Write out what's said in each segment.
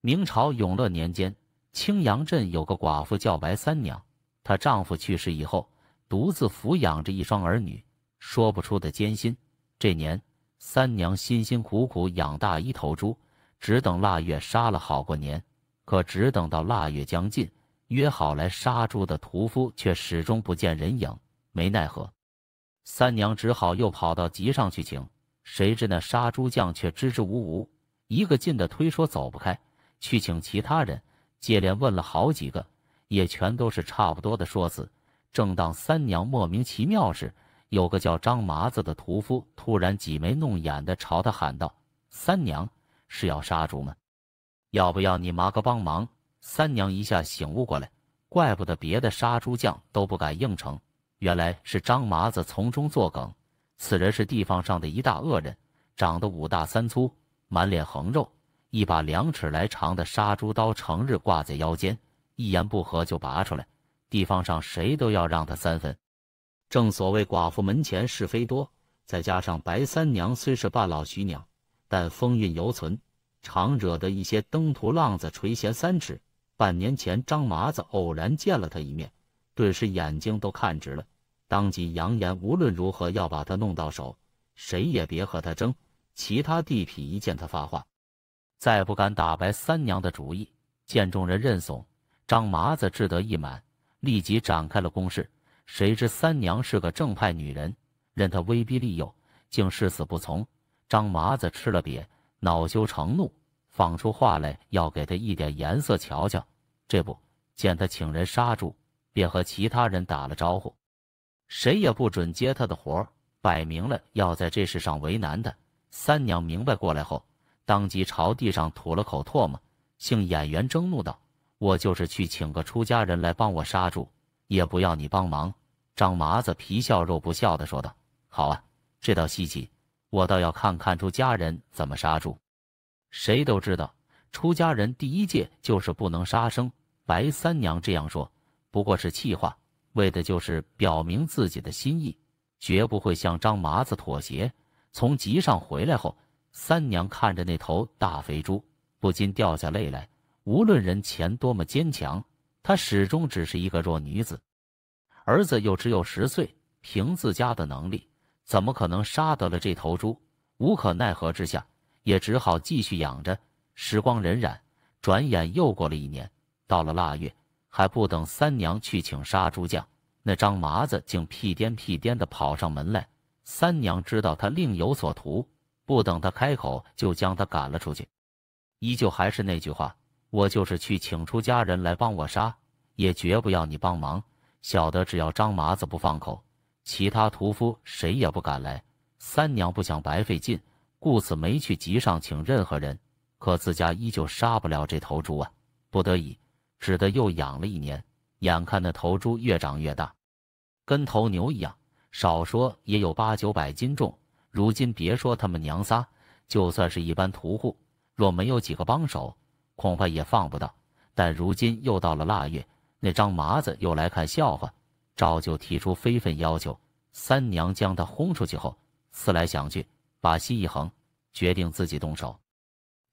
明朝永乐年间，青阳镇有个寡妇叫白三娘，她丈夫去世以后，独自抚养着一双儿女，说不出的艰辛。这年，三娘辛辛苦苦养大一头猪，只等腊月杀了好过年。可只等到腊月将近，约好来杀猪的屠夫却始终不见人影，没奈何，三娘只好又跑到集上去请，谁知那杀猪匠却支支吾吾，一个劲的推说走不开。去请其他人，接连问了好几个，也全都是差不多的说辞。正当三娘莫名其妙时，有个叫张麻子的屠夫突然挤眉弄眼的朝他喊道：“三娘是要杀猪吗？要不要你麻哥帮忙？”三娘一下醒悟过来，怪不得别的杀猪匠都不敢应承，原来是张麻子从中作梗。此人是地方上的一大恶人，长得五大三粗，满脸横肉。一把两尺来长的杀猪刀成日挂在腰间，一言不合就拔出来，地方上谁都要让他三分。正所谓寡妇门前是非多，再加上白三娘虽是半老徐娘，但风韵犹存，常惹得一些登徒浪子垂涎三尺。半年前，张麻子偶然见了她一面，顿时眼睛都看直了，当即扬言无论如何要把她弄到手，谁也别和他争。其他地痞一见他发话。再不敢打白三娘的主意。见众人认怂，张麻子志得意满，立即展开了攻势。谁知三娘是个正派女人，任他威逼利诱，竟誓死不从。张麻子吃了瘪，恼羞成怒，放出话来要给他一点颜色瞧瞧。这不见他请人杀猪，便和其他人打了招呼，谁也不准接他的活，摆明了要在这事上为难他。三娘明白过来后。当即朝地上吐了口唾沫，姓演员争怒道：“我就是去请个出家人来帮我杀猪，也不要你帮忙。”张麻子皮笑肉不笑的说道：“好啊，这倒稀奇，我倒要看看出家人怎么杀猪。”谁都知道，出家人第一戒就是不能杀生。白三娘这样说不过是气话，为的就是表明自己的心意，绝不会向张麻子妥协。从集上回来后。三娘看着那头大肥猪，不禁掉下泪来。无论人前多么坚强，她始终只是一个弱女子。儿子又只有十岁，凭自家的能力，怎么可能杀得了这头猪？无可奈何之下，也只好继续养着。时光荏苒，转眼又过了一年。到了腊月，还不等三娘去请杀猪匠，那张麻子竟屁颠屁颠地跑上门来。三娘知道他另有所图。不等他开口，就将他赶了出去。依旧还是那句话，我就是去请出家人来帮我杀，也绝不要你帮忙。晓得只要张麻子不放口，其他屠夫谁也不敢来。三娘不想白费劲，故此没去集上请任何人。可自家依旧杀不了这头猪啊，不得已只得又养了一年。眼看那头猪越长越大，跟头牛一样，少说也有八九百斤重。如今别说他们娘仨，就算是一般屠户，若没有几个帮手，恐怕也放不到。但如今又到了腊月，那张麻子又来看笑话，照旧提出非分要求。三娘将他轰出去后，思来想去，把心一横，决定自己动手。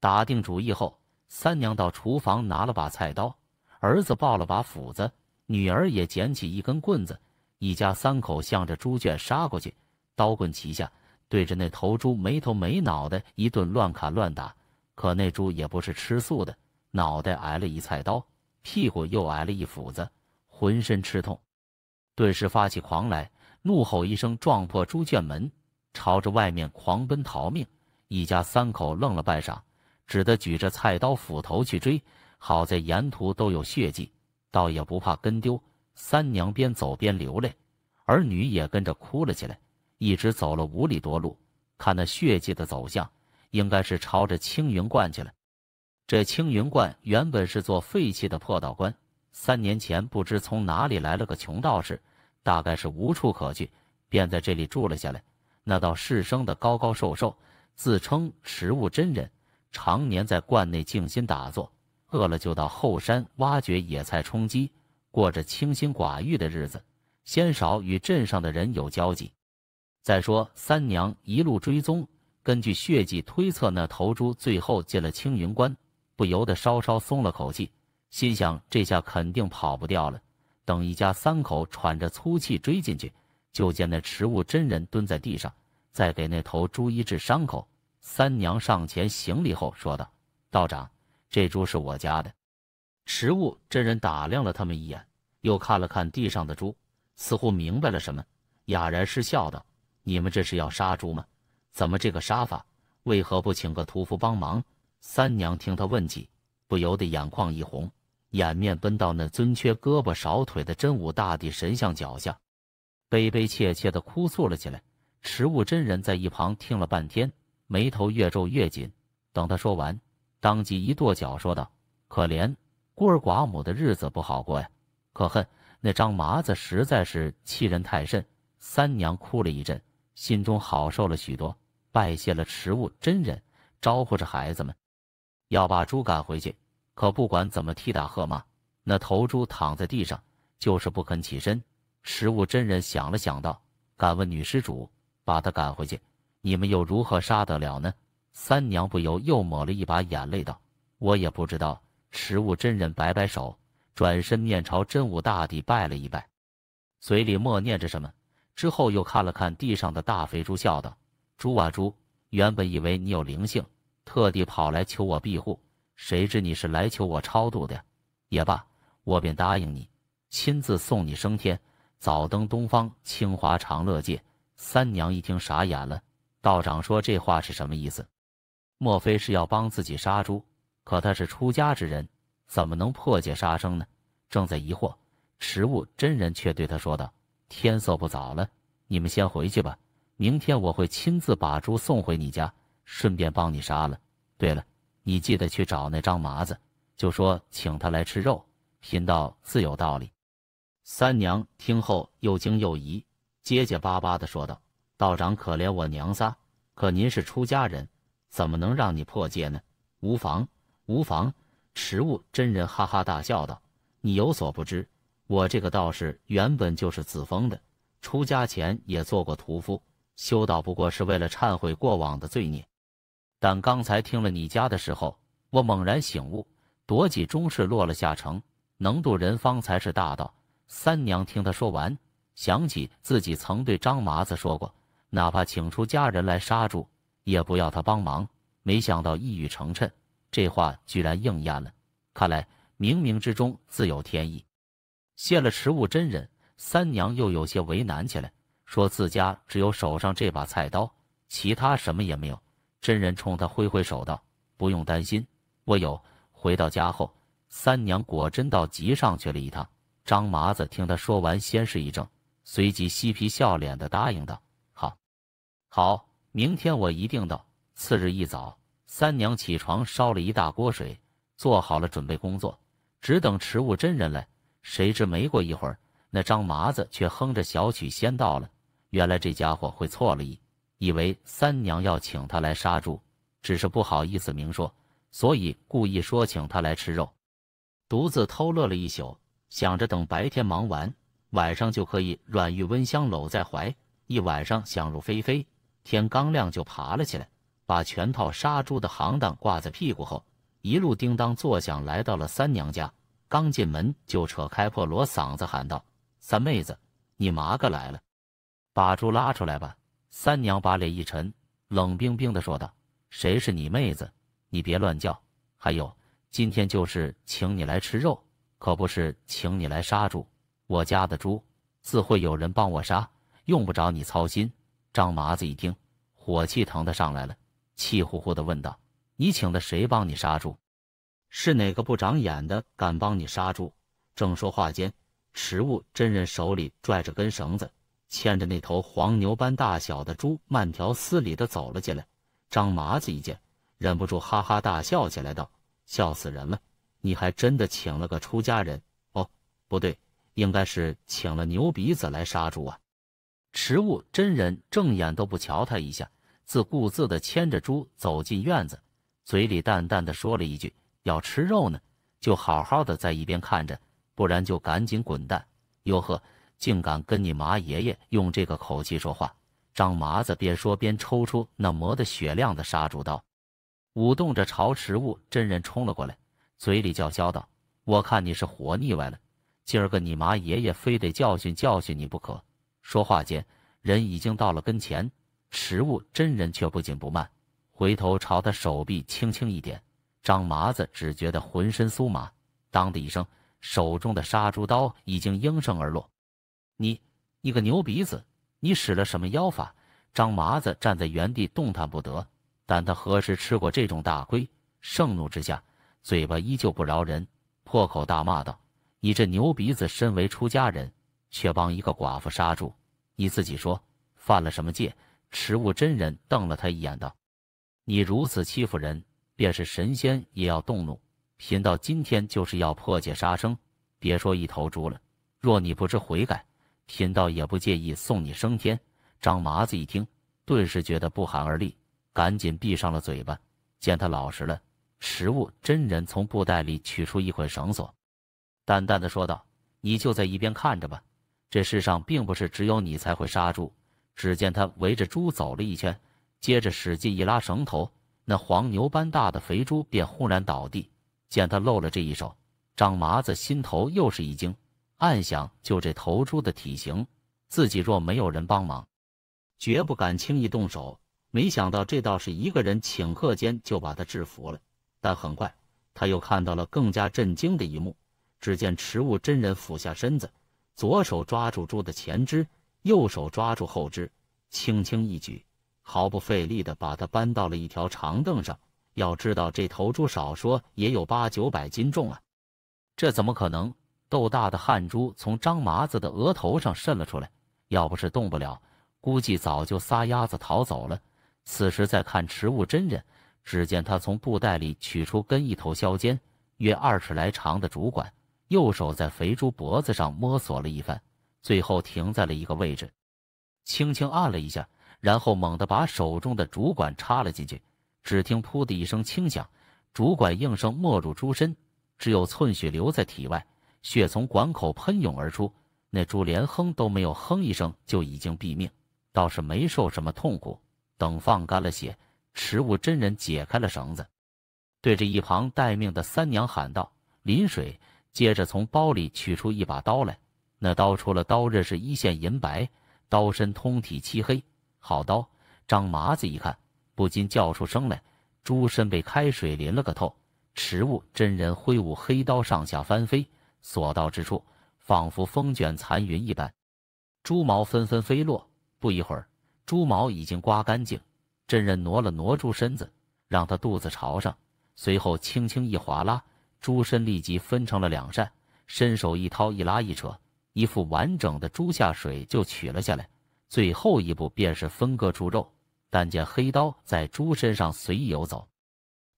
打定主意后，三娘到厨房拿了把菜刀，儿子抱了把斧子，女儿也捡起一根棍子，一家三口向着猪圈杀过去，刀棍齐下。对着那头猪没头没脑的一顿乱砍乱打，可那猪也不是吃素的，脑袋挨了一菜刀，屁股又挨了一斧子，浑身吃痛，顿时发起狂来，怒吼一声，撞破猪圈门，朝着外面狂奔逃命。一家三口愣了半晌，只得举着菜刀斧头去追。好在沿途都有血迹，倒也不怕跟丢。三娘边走边流泪，儿女也跟着哭了起来。一直走了五里多路，看那血迹的走向，应该是朝着青云观去了。这青云观原本是座废弃的破道观，三年前不知从哪里来了个穷道士，大概是无处可去，便在这里住了下来。那道士生的高高瘦瘦，自称持物真人，常年在观内静心打坐，饿了就到后山挖掘野菜充饥，过着清心寡欲的日子，鲜少与镇上的人有交集。再说，三娘一路追踪，根据血迹推测，那头猪最后进了青云关，不由得稍稍松了口气，心想：这下肯定跑不掉了。等一家三口喘着粗气追进去，就见那持物真人蹲在地上，在给那头猪医治伤口。三娘上前行礼后说道：“道长，这猪是我家的。”持物真人打量了他们一眼，又看了看地上的猪，似乎明白了什么，哑然失笑道。你们这是要杀猪吗？怎么这个杀法？为何不请个屠夫帮忙？三娘听他问起，不由得眼眶一红，掩面奔到那尊缺胳膊少腿的真武大帝神像脚下，悲悲切切地哭诉了起来。迟悟真人在一旁听了半天，眉头越皱越紧。等他说完，当即一跺脚，说道：“可怜孤儿寡母的日子不好过呀！可恨那张麻子实在是欺人太甚。”三娘哭了一阵。心中好受了许多，拜谢了迟物真人，招呼着孩子们要把猪赶回去。可不管怎么踢打喝骂，那头猪躺在地上就是不肯起身。迟物真人想了想，道：“敢问女施主，把他赶回去，你们又如何杀得了呢？”三娘不由又抹了一把眼泪，道：“我也不知道。”迟物真人摆摆手，转身面朝真武大帝拜了一拜，嘴里默念着什么。之后又看了看地上的大肥猪，笑道：“猪啊猪，原本以为你有灵性，特地跑来求我庇护，谁知你是来求我超度的也罢，我便答应你，亲自送你升天，早登东方清华长乐界。”三娘一听傻眼了，道长说这话是什么意思？莫非是要帮自己杀猪？可他是出家之人，怎么能破戒杀生呢？正在疑惑，持物真人却对他说道。天色不早了，你们先回去吧。明天我会亲自把猪送回你家，顺便帮你杀了。对了，你记得去找那张麻子，就说请他来吃肉。贫道自有道理。三娘听后又惊又疑，结结巴巴地说道：“道长可怜我娘仨，可您是出家人，怎么能让你破戒呢？”无妨，无妨。食物真人哈哈大笑道：“你有所不知。”我这个道士原本就是自封的，出家前也做过屠夫，修道不过是为了忏悔过往的罪孽。但刚才听了你家的时候，我猛然醒悟：夺己终是落了下乘，能渡人方才是大道。三娘听他说完，想起自己曾对张麻子说过，哪怕请出家人来杀猪，也不要他帮忙。没想到一语成谶，这话居然应验了。看来冥冥之中自有天意。谢了迟物真人，三娘又有些为难起来，说自家只有手上这把菜刀，其他什么也没有。真人冲他挥挥手道：“不用担心，我有。”回到家后，三娘果真到集上去了一趟。张麻子听他说完，先是一怔，随即嬉皮笑脸的答应道：“好，好，明天我一定到。”次日一早，三娘起床烧了一大锅水，做好了准备工作，只等迟物真人来。谁知没过一会儿，那张麻子却哼着小曲先到了。原来这家伙会错了意，以为三娘要请他来杀猪，只是不好意思明说，所以故意说请他来吃肉，独自偷乐了一宿。想着等白天忙完，晚上就可以软玉温香搂在怀，一晚上想入非非。天刚亮就爬了起来，把全套杀猪的行当挂在屁股后，一路叮当作响，来到了三娘家。刚进门就扯开破锣嗓子喊道：“三妹子，你麻哥来了，把猪拉出来吧。”三娘把脸一沉，冷冰冰的说道：“谁是你妹子？你别乱叫！还有，今天就是请你来吃肉，可不是请你来杀猪。我家的猪自会有人帮我杀，用不着你操心。”张麻子一听，火气腾的上来了，气呼呼的问道：“你请的谁帮你杀猪？”是哪个不长眼的敢帮你杀猪？正说话间，迟物真人手里拽着根绳子，牵着那头黄牛般大小的猪，慢条斯理地走了进来。张麻子一见，忍不住哈哈大笑起来，道：“笑死人了！你还真的请了个出家人？哦，不对，应该是请了牛鼻子来杀猪啊！”迟物真人正眼都不瞧他一下，自顾自地牵着猪走进院子，嘴里淡淡地说了一句。要吃肉呢，就好好的在一边看着，不然就赶紧滚蛋！哟呵，竟敢跟你麻爷爷用这个口气说话！张麻子边说边抽出那磨得雪亮的杀猪刀，舞动着朝食物真人冲了过来，嘴里叫嚣道：“我看你是活腻歪了，今儿个你麻爷爷非得教训教训你不可！”说话间，人已经到了跟前，食物真人却不紧不慢，回头朝他手臂轻轻一点。张麻子只觉得浑身酥麻，当的一声，手中的杀猪刀已经应声而落。你，你个牛鼻子，你使了什么妖法？张麻子站在原地动弹不得，但他何时吃过这种大亏？盛怒之下，嘴巴依旧不饶人，破口大骂道：“你这牛鼻子，身为出家人，却帮一个寡妇杀猪，你自己说，犯了什么戒？”持物真人瞪了他一眼，道：“你如此欺负人。”便是神仙也要动怒，贫道今天就是要破戒杀生。别说一头猪了，若你不知悔改，贫道也不介意送你升天。张麻子一听，顿时觉得不寒而栗，赶紧闭上了嘴巴。见他老实了，食物真人从布袋里取出一捆绳索，淡淡的说道：“你就在一边看着吧，这世上并不是只有你才会杀猪。”只见他围着猪走了一圈，接着使劲一拉绳头。那黄牛般大的肥猪便轰然倒地。见他露了这一手，张麻子心头又是一惊，暗想：就这头猪的体型，自己若没有人帮忙，绝不敢轻易动手。没想到这倒是一个人，顷刻间就把他制服了。但很快，他又看到了更加震惊的一幕。只见持物真人俯下身子，左手抓住猪的前肢，右手抓住后肢，轻轻一举。毫不费力的把它搬到了一条长凳上。要知道，这头猪少说也有八九百斤重啊！这怎么可能？豆大的汗珠从张麻子的额头上渗了出来。要不是动不了，估计早就撒丫子逃走了。此时再看池物真人，只见他从布袋里取出根一头削尖、约二尺来长的竹管，右手在肥猪脖子上摸索了一番，最后停在了一个位置，轻轻按了一下。然后猛地把手中的竹管插了进去，只听“噗”的一声轻响，竹管应声没入猪身，只有寸许留在体外，血从管口喷涌而出。那猪连哼都没有哼一声，就已经毙命，倒是没受什么痛苦。等放干了血，持物真人解开了绳子，对着一旁待命的三娘喊道：“临水。”接着从包里取出一把刀来，那刀除了刀刃是一线银白，刀身通体漆黑。好刀！张麻子一看，不禁叫出声来。猪身被开水淋了个透。迟物真人挥舞黑刀上下翻飞，所到之处仿佛风卷残云一般，猪毛纷纷飞落。不一会儿，猪毛已经刮干净。真人挪了挪猪身子，让它肚子朝上，随后轻轻一划拉，猪身立即分成了两扇。伸手一掏一拉一扯，一副完整的猪下水就取了下来。最后一步便是分割猪肉，但见黑刀在猪身上随意游走，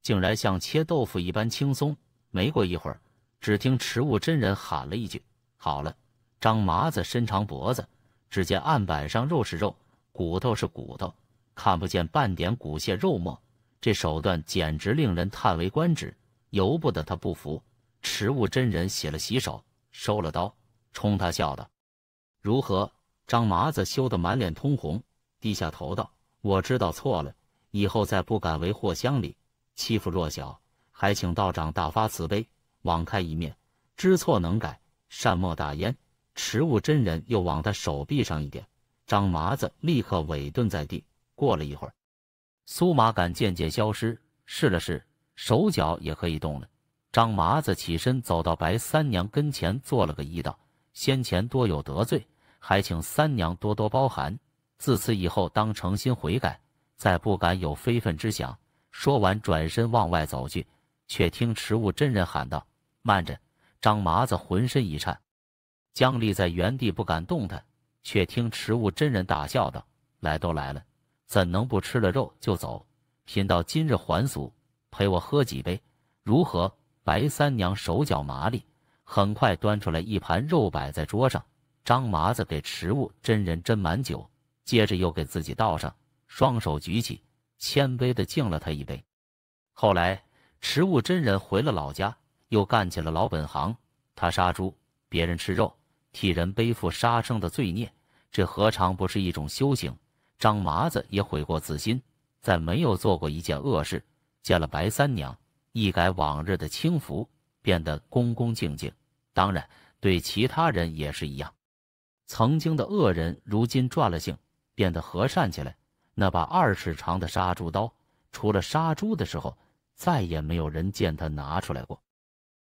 竟然像切豆腐一般轻松。没过一会儿，只听迟物真人喊了一句：“好了！”张麻子伸长脖子，只见案板上肉是肉，骨头是骨头，看不见半点骨屑肉沫。这手段简直令人叹为观止，由不得他不服。迟物真人洗了洗手，收了刀，冲他笑道：“如何？”张麻子羞得满脸通红，低下头道：“我知道错了，以后再不敢为祸乡里，欺负弱小。还请道长大发慈悲，网开一面。知错能改，善莫大焉。”持物真人又往他手臂上一点，张麻子立刻委顿在地。过了一会儿，苏麻杆渐渐消失，试了试，手脚也可以动了。张麻子起身走到白三娘跟前，做了个揖道：“先前多有得罪。”还请三娘多多包涵。自此以后，当诚心悔改，再不敢有非分之想。说完，转身往外走去，却听迟物真人喊道：“慢着！”张麻子浑身一颤，僵立在原地，不敢动弹。却听迟物真人大笑道：“来都来了，怎能不吃了肉就走？贫道今日还俗，陪我喝几杯，如何？”白三娘手脚麻利，很快端出来一盘肉，摆在桌上。张麻子给迟物真人斟满酒，接着又给自己倒上，双手举起，谦卑地敬了他一杯。后来，迟物真人回了老家，又干起了老本行，他杀猪，别人吃肉，替人背负杀生的罪孽，这何尝不是一种修行？张麻子也悔过自新，再没有做过一件恶事。见了白三娘，一改往日的轻浮，变得恭恭敬敬，当然对其他人也是一样。曾经的恶人，如今转了性，变得和善起来。那把二尺长的杀猪刀，除了杀猪的时候，再也没有人见他拿出来过。